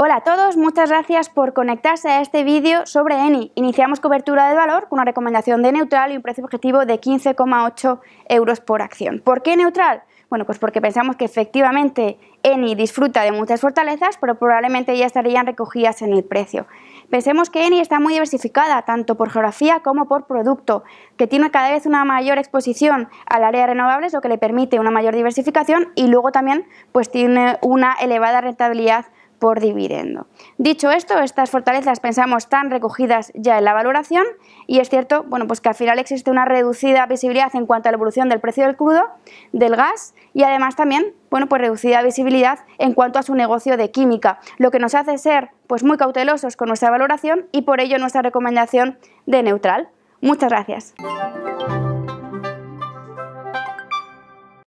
Hola a todos, muchas gracias por conectarse a este vídeo sobre ENI. Iniciamos cobertura de valor con una recomendación de neutral y un precio objetivo de 15,8 euros por acción. ¿Por qué neutral? Bueno, pues porque pensamos que efectivamente ENI disfruta de muchas fortalezas, pero probablemente ya estarían recogidas en el precio. Pensemos que ENI está muy diversificada, tanto por geografía como por producto, que tiene cada vez una mayor exposición al área de renovables, lo que le permite una mayor diversificación y luego también pues tiene una elevada rentabilidad por dividendo. Dicho esto, estas fortalezas pensamos están recogidas ya en la valoración y es cierto bueno, pues que al final existe una reducida visibilidad en cuanto a la evolución del precio del crudo, del gas y además también bueno, pues reducida visibilidad en cuanto a su negocio de química, lo que nos hace ser pues, muy cautelosos con nuestra valoración y por ello nuestra recomendación de neutral. Muchas gracias.